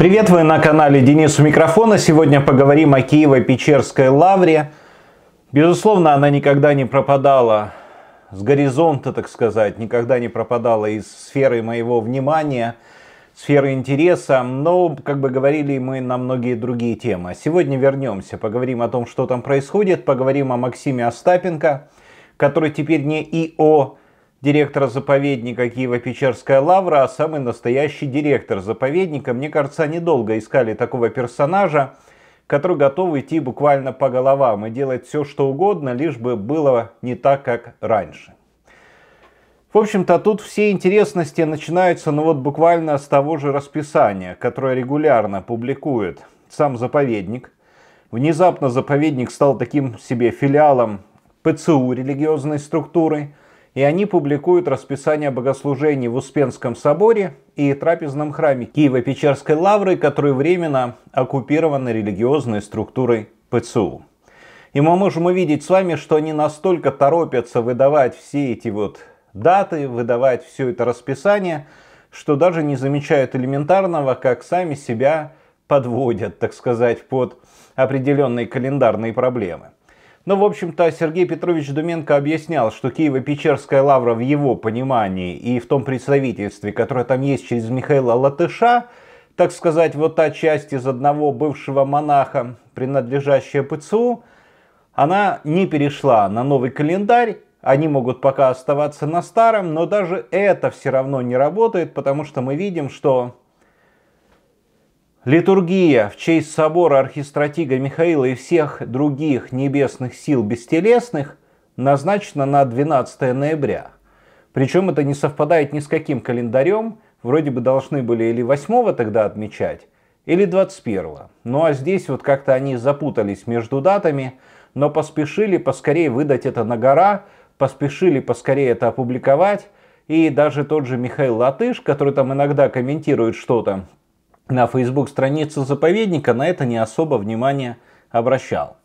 Привет, вы на канале Денис у микрофона. Сегодня поговорим о Киево-Печерской лавре. Безусловно, она никогда не пропадала с горизонта, так сказать, никогда не пропадала из сферы моего внимания, сферы интереса, но, как бы говорили мы на многие другие темы. А сегодня вернемся, поговорим о том, что там происходит, поговорим о Максиме Остапенко, который теперь не ИО, директора заповедника Киево-Печерская лавра, а самый настоящий директор заповедника. Мне кажется, они долго искали такого персонажа, который готов идти буквально по головам и делать все, что угодно, лишь бы было не так, как раньше. В общем-то, тут все интересности начинаются, ну вот буквально с того же расписания, которое регулярно публикует сам заповедник. Внезапно заповедник стал таким себе филиалом ПЦУ религиозной структуры – и они публикуют расписание богослужений в Успенском соборе и трапезном храме Киево-Печерской лавры, который временно оккупирован религиозной структурой ПЦУ. И мы можем увидеть с вами, что они настолько торопятся выдавать все эти вот даты, выдавать все это расписание, что даже не замечают элементарного, как сами себя подводят, так сказать, под определенные календарные проблемы. Но, ну, в общем-то, Сергей Петрович Думенко объяснял, что Киево-Печерская лавра в его понимании и в том представительстве, которое там есть через Михаила Латыша, так сказать, вот та часть из одного бывшего монаха, принадлежащая ПЦУ, она не перешла на новый календарь, они могут пока оставаться на старом, но даже это все равно не работает, потому что мы видим, что Литургия в честь собора архистратига Михаила и всех других небесных сил бестелесных назначена на 12 ноября. Причем это не совпадает ни с каким календарем, вроде бы должны были или 8 тогда отмечать, или 21. Ну а здесь вот как-то они запутались между датами, но поспешили поскорее выдать это на гора, поспешили поскорее это опубликовать, и даже тот же Михаил Латыш, который там иногда комментирует что-то, на Facebook страницу заповедника, на это не особо внимание обращал.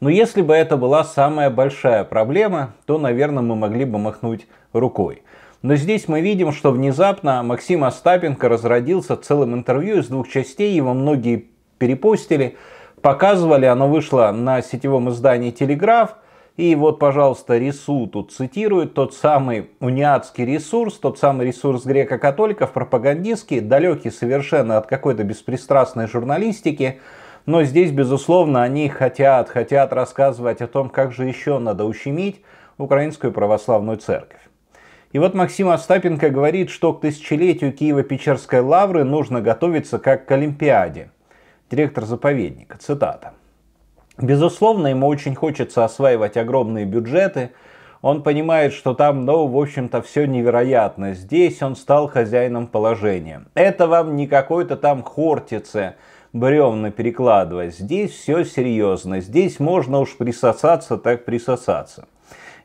Но если бы это была самая большая проблема, то, наверное, мы могли бы махнуть рукой. Но здесь мы видим, что внезапно Максим Остапенко разродился целым интервью из двух частей, его многие перепостили, показывали, оно вышло на сетевом издании «Телеграф», и вот, пожалуйста, Рису тут цитирует тот самый униатский ресурс, тот самый ресурс греко-католиков, пропагандистский, далекий совершенно от какой-то беспристрастной журналистики. Но здесь, безусловно, они хотят, хотят рассказывать о том, как же еще надо ущемить Украинскую Православную Церковь. И вот Максим Остапенко говорит, что к тысячелетию киева печерской лавры нужно готовиться как к Олимпиаде. Директор заповедника, цитата. Безусловно, ему очень хочется осваивать огромные бюджеты. Он понимает, что там, ну, в общем-то, все невероятно. Здесь он стал хозяином положения. Это вам не какой-то там хортице бревна перекладывать. Здесь все серьезно. Здесь можно уж присосаться, так присосаться.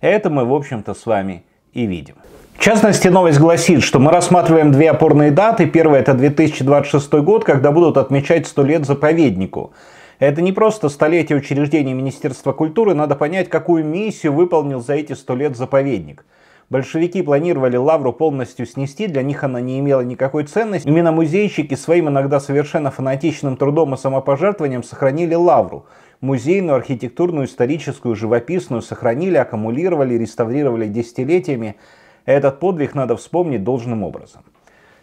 Это мы, в общем-то, с вами и видим. В частности, новость гласит, что мы рассматриваем две опорные даты. Первая – это 2026 год, когда будут отмечать 100 лет заповеднику – это не просто столетие учреждений Министерства культуры, надо понять, какую миссию выполнил за эти сто лет заповедник. Большевики планировали лавру полностью снести, для них она не имела никакой ценности. Именно музейщики своим иногда совершенно фанатичным трудом и самопожертвованием сохранили лавру. Музейную, архитектурную, историческую, живописную сохранили, аккумулировали, реставрировали десятилетиями. Этот подвиг надо вспомнить должным образом.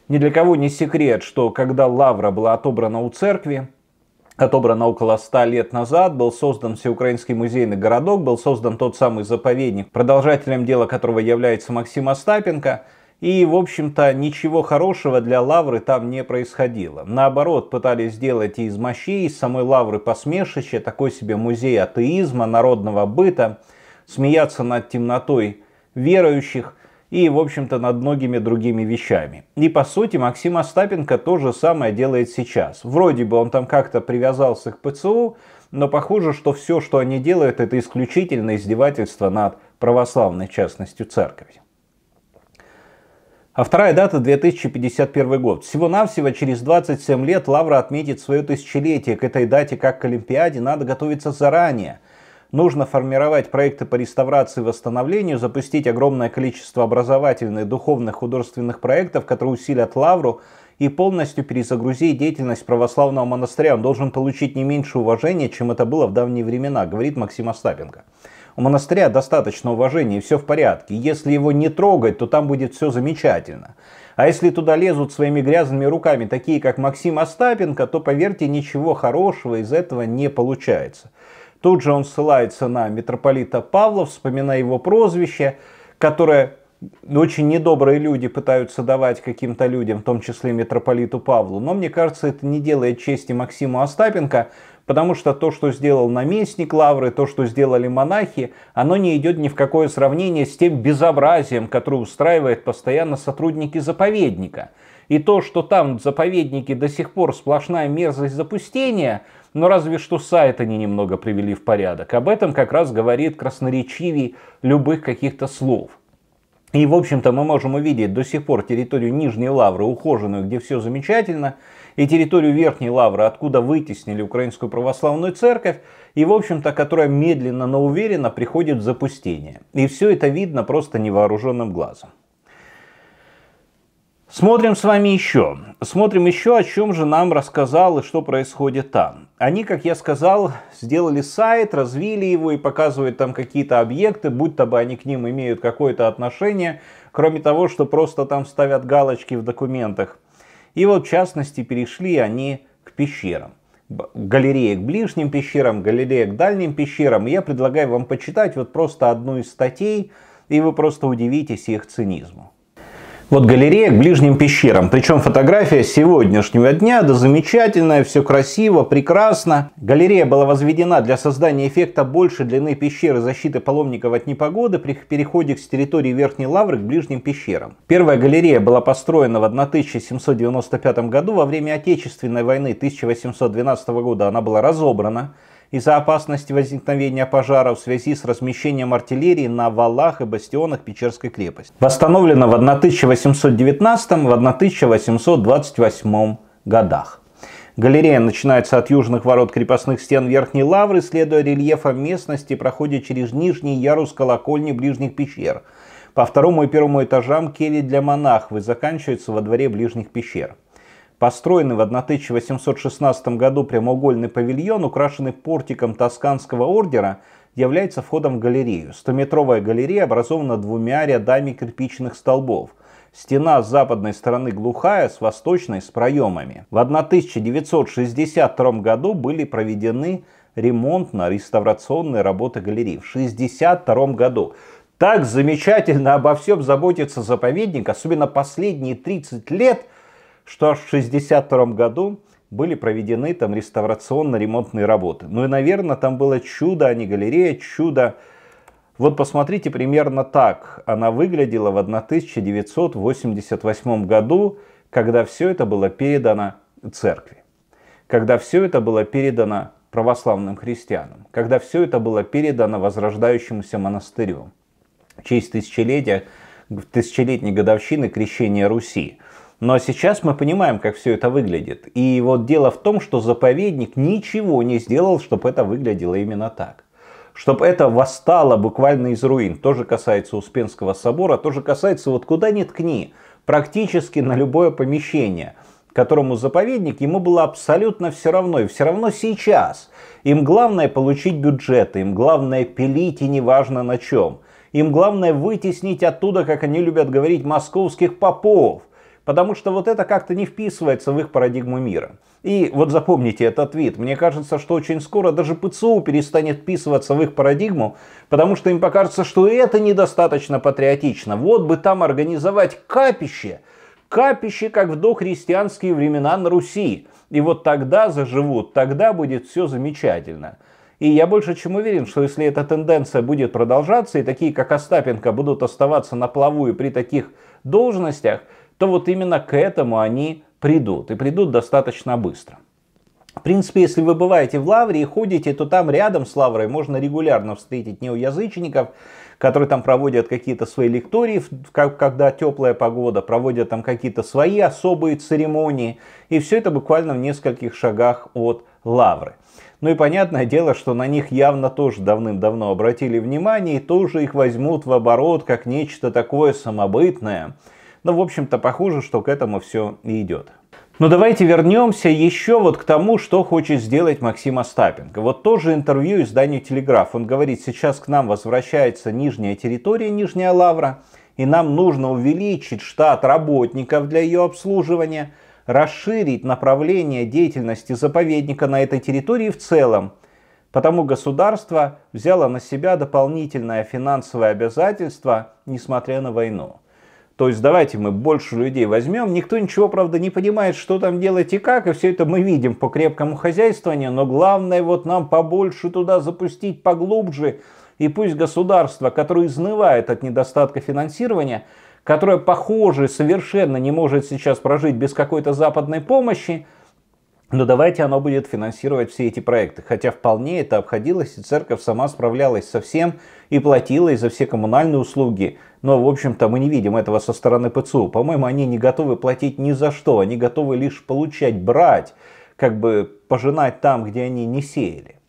Ни для кого не секрет, что когда лавра была отобрана у церкви, отобрана около 100 лет назад, был создан Всеукраинский музейный городок, был создан тот самый заповедник, продолжателем дела которого является Максим Остапенко. И, в общем-то, ничего хорошего для Лавры там не происходило. Наоборот, пытались сделать из мощей из самой Лавры посмешище, такой себе музей атеизма, народного быта, смеяться над темнотой верующих – и, в общем-то, над многими другими вещами. И, по сути, Максим Остапенко то же самое делает сейчас. Вроде бы он там как-то привязался к ПЦУ, но похоже, что все, что они делают, это исключительно издевательство над православной, частностью Церкви. А вторая дата 2051 год. Всего-навсего через 27 лет Лавра отметит свое тысячелетие. К этой дате, как к Олимпиаде, надо готовиться заранее – нужно формировать проекты по реставрации и восстановлению, запустить огромное количество образовательных, духовных, художественных проектов, которые усилят лавру, и полностью перезагрузить деятельность православного монастыря. Он должен получить не меньше уважения, чем это было в давние времена, говорит Максим Остапенко. У монастыря достаточно уважения, и все в порядке. Если его не трогать, то там будет все замечательно. А если туда лезут своими грязными руками такие, как Максим Остапенко, то, поверьте, ничего хорошего из этого не получается. Тут же он ссылается на митрополита Павла, вспоминая его прозвище, которое очень недобрые люди пытаются давать каким-то людям, в том числе митрополиту Павлу. Но мне кажется, это не делает чести Максиму Остапенко, потому что то, что сделал наместник Лавры, то, что сделали монахи, оно не идет ни в какое сравнение с тем безобразием, которое устраивает постоянно сотрудники заповедника. И то, что там в заповеднике до сих пор сплошная мерзость запустения – но разве что сайт они немного привели в порядок. Об этом как раз говорит красноречивый любых каких-то слов. И, в общем-то, мы можем увидеть до сих пор территорию Нижней Лавры, ухоженную, где все замечательно, и территорию Верхней Лавры, откуда вытеснили Украинскую Православную Церковь, и, в общем-то, которая медленно, но уверенно приходит в запустение. И все это видно просто невооруженным глазом. Смотрим с вами еще. Смотрим еще, о чем же нам рассказал и что происходит там. Они, как я сказал, сделали сайт, развили его и показывают там какие-то объекты, будь то, бы они к ним имеют какое-то отношение, кроме того, что просто там ставят галочки в документах. И вот, в частности, перешли они к пещерам. Галерея к ближним пещерам, галерея к дальним пещерам. И я предлагаю вам почитать вот просто одну из статей, и вы просто удивитесь их цинизму. Вот галерея к ближним пещерам. Причем фотография сегодняшнего дня, да замечательная, все красиво, прекрасно. Галерея была возведена для создания эффекта больше длины пещеры защиты паломников от непогоды при переходе с территории Верхней Лавры к ближним пещерам. Первая галерея была построена в 1795 году во время Отечественной войны 1812 года. Она была разобрана из-за опасности возникновения пожара в связи с размещением артиллерии на валах и бастионах Печерской крепости. Восстановлена в 1819-1828 годах. Галерея начинается от южных ворот крепостных стен Верхней Лавры, следуя рельефам местности, проходит через нижний ярус колокольни ближних пещер. По второму и первому этажам кельи для монахов и заканчивается во дворе ближних пещер. Построенный в 1816 году прямоугольный павильон, украшенный портиком Тосканского ордера, является входом в галерею. 100-метровая галерея образована двумя рядами кирпичных столбов. Стена с западной стороны глухая, с восточной с проемами. В 1962 году были проведены ремонтно-реставрационные работы галереи. В 1962 году. Так замечательно обо всем заботится заповедник, особенно последние 30 лет – что аж в 1962 году были проведены там реставрационно-ремонтные работы. Ну и, наверное, там было чудо, а не галерея, чудо. Вот посмотрите, примерно так она выглядела в 1988 году, когда все это было передано церкви, когда все это было передано православным христианам, когда все это было передано возрождающемуся монастырю в честь тысячелетия, тысячелетней годовщины крещения Руси. Но сейчас мы понимаем, как все это выглядит. И вот дело в том, что заповедник ничего не сделал, чтобы это выглядело именно так. Чтобы это восстало буквально из руин. Тоже касается Успенского собора, тоже касается вот куда ни ткни. Практически на любое помещение которому заповедник, ему было абсолютно все равно. И все равно сейчас. Им главное получить бюджеты, им главное пилить и неважно на чем. Им главное вытеснить оттуда, как они любят говорить, московских попов – Потому что вот это как-то не вписывается в их парадигму мира. И вот запомните этот вид. Мне кажется, что очень скоро даже ПЦУ перестанет вписываться в их парадигму, потому что им покажется, что это недостаточно патриотично. Вот бы там организовать капище, капище, как в дохристианские времена на Руси. И вот тогда заживут, тогда будет все замечательно. И я больше чем уверен, что если эта тенденция будет продолжаться, и такие, как Остапенко, будут оставаться на плаву и при таких должностях, то вот именно к этому они придут. И придут достаточно быстро. В принципе, если вы бываете в Лавре и ходите, то там рядом с Лаврой можно регулярно встретить неоязычников, которые там проводят какие-то свои лектории, когда теплая погода, проводят там какие-то свои особые церемонии. И все это буквально в нескольких шагах от Лавры. Ну и понятное дело, что на них явно тоже давным-давно обратили внимание и тоже их возьмут в оборот как нечто такое самобытное – ну, в общем-то, похоже, что к этому все и идет. Но давайте вернемся еще вот к тому, что хочет сделать Максим Остапенко. Вот тоже интервью изданию «Телеграф». Он говорит, сейчас к нам возвращается нижняя территория, Нижняя Лавра, и нам нужно увеличить штат работников для ее обслуживания, расширить направление деятельности заповедника на этой территории в целом. Потому государство взяло на себя дополнительное финансовое обязательство, несмотря на войну. То есть давайте мы больше людей возьмем. Никто ничего, правда, не понимает, что там делать и как. И все это мы видим по крепкому хозяйствованию. Но главное вот нам побольше туда запустить, поглубже. И пусть государство, которое изнывает от недостатка финансирования, которое, похоже, совершенно не может сейчас прожить без какой-то западной помощи, но давайте оно будет финансировать все эти проекты. Хотя вполне это обходилось, и церковь сама справлялась со всем и платила и за все коммунальные услуги, но, в общем-то, мы не видим этого со стороны ПЦУ. По-моему, они не готовы платить ни за что. Они готовы лишь получать, брать, как бы пожинать там, где они не сеяли.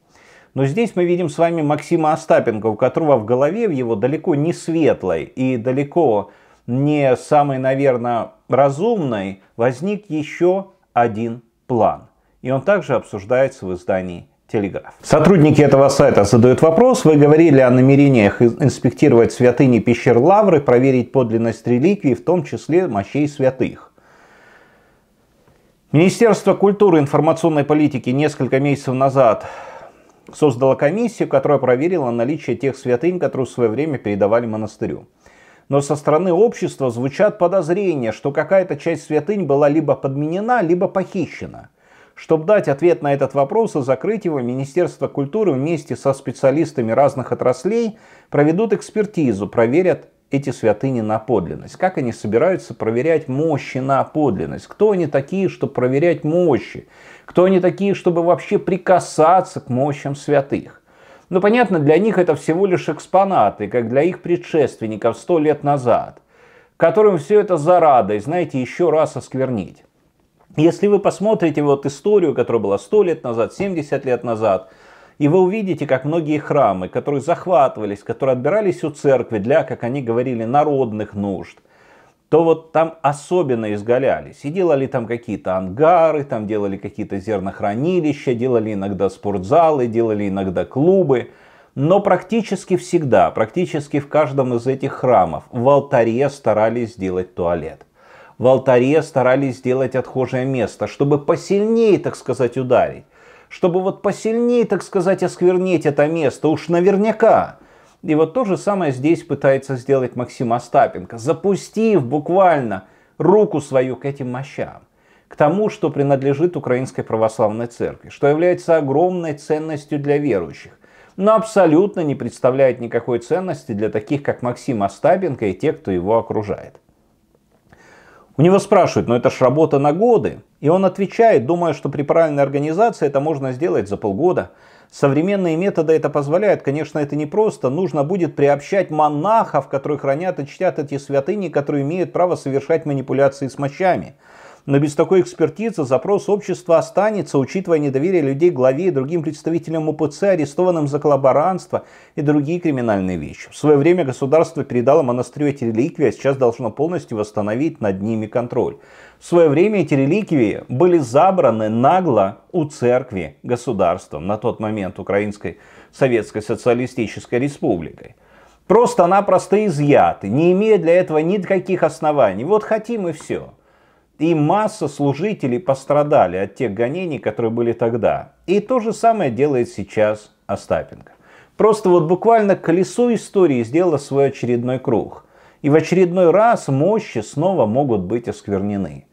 Но здесь мы видим с вами Максима Остапенко, у которого в голове в его далеко не светлой и далеко не самой, наверное, разумной возник еще один план. И он также обсуждается в издании Телеграф. Сотрудники этого сайта задают вопрос. Вы говорили о намерениях инспектировать святыни пещер Лавры, проверить подлинность реликвий, в том числе мощей святых. Министерство культуры и информационной политики несколько месяцев назад создало комиссию, которая проверила наличие тех святынь, которые в свое время передавали монастырю. Но со стороны общества звучат подозрения, что какая-то часть святынь была либо подменена, либо похищена – чтобы дать ответ на этот вопрос и закрыть его, Министерство культуры вместе со специалистами разных отраслей проведут экспертизу, проверят эти святыни на подлинность. Как они собираются проверять мощи на подлинность? Кто они такие, чтобы проверять мощи? Кто они такие, чтобы вообще прикасаться к мощам святых? Ну, понятно, для них это всего лишь экспонаты, как для их предшественников сто лет назад, которым все это за радость, знаете, еще раз осквернить. Если вы посмотрите вот историю, которая была 100 лет назад, 70 лет назад, и вы увидите, как многие храмы, которые захватывались, которые отбирались у церкви для, как они говорили, народных нужд, то вот там особенно изгалялись. И делали там какие-то ангары, там делали какие-то зернохранилища, делали иногда спортзалы, делали иногда клубы. Но практически всегда, практически в каждом из этих храмов в алтаре старались сделать туалет в алтаре старались сделать отхожее место, чтобы посильнее, так сказать, ударить. Чтобы вот посильнее, так сказать, осквернить это место, уж наверняка. И вот то же самое здесь пытается сделать Максим Остапенко, запустив буквально руку свою к этим мощам к тому, что принадлежит Украинской Православной Церкви, что является огромной ценностью для верующих, но абсолютно не представляет никакой ценности для таких, как Максим Остапенко и тех, кто его окружает. У него спрашивают, ну это ж работа на годы. И он отвечает, думая, что при правильной организации это можно сделать за полгода. Современные методы это позволяют, конечно, это непросто. Нужно будет приобщать монахов, которые хранят и чтят эти святыни, которые имеют право совершать манипуляции с мощами. Но без такой экспертизы запрос общества останется, учитывая недоверие людей главе и другим представителям УПЦ, арестованным за коллаборантство и другие криминальные вещи. В свое время государство передало монастырю эти реликвии, а сейчас должно полностью восстановить над ними контроль. В свое время эти реликвии были забраны нагло у церкви государством, на тот момент Украинской Советской Социалистической Республикой. Просто-напросто изъяты, не имея для этого никаких оснований. Вот хотим и все. И масса служителей пострадали от тех гонений, которые были тогда. И то же самое делает сейчас Остапенко. Просто вот буквально колесо истории сделало свой очередной круг. И в очередной раз мощи снова могут быть осквернены.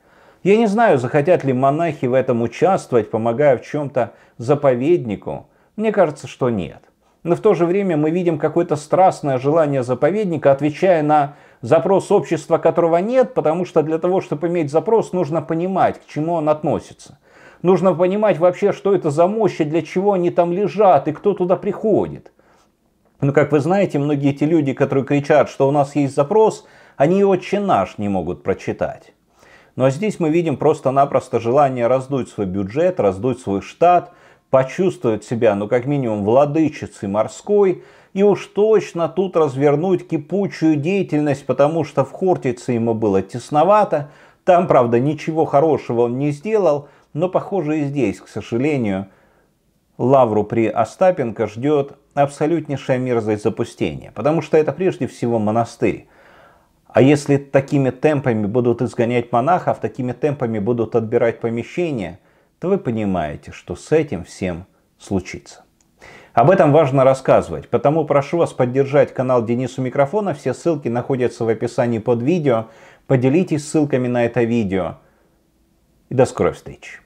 Я не знаю, захотят ли монахи в этом участвовать, помогая в чем-то заповеднику. Мне кажется, что нет. Но в то же время мы видим какое-то страстное желание заповедника, отвечая на запрос общества, которого нет, потому что для того, чтобы иметь запрос, нужно понимать, к чему он относится. Нужно понимать вообще, что это за мощи, для чего они там лежат и кто туда приходит. Но, ну, как вы знаете, многие эти люди, которые кричат, что у нас есть запрос, они его «Отче наш» не могут прочитать. Но ну, а здесь мы видим просто-напросто желание раздуть свой бюджет, раздуть свой штат, почувствовать себя, ну как минимум, владычицей морской – и уж точно тут развернуть кипучую деятельность, потому что в Хортице ему было тесновато, там, правда, ничего хорошего он не сделал, но, похоже, и здесь, к сожалению, Лавру при Остапенко ждет абсолютнейшая мерзость запустения, потому что это прежде всего монастырь. А если такими темпами будут изгонять монахов, такими темпами будут отбирать помещения, то вы понимаете, что с этим всем случится. Об этом важно рассказывать, потому прошу вас поддержать канал Денису Микрофона, все ссылки находятся в описании под видео. Поделитесь ссылками на это видео. И до скорой встречи.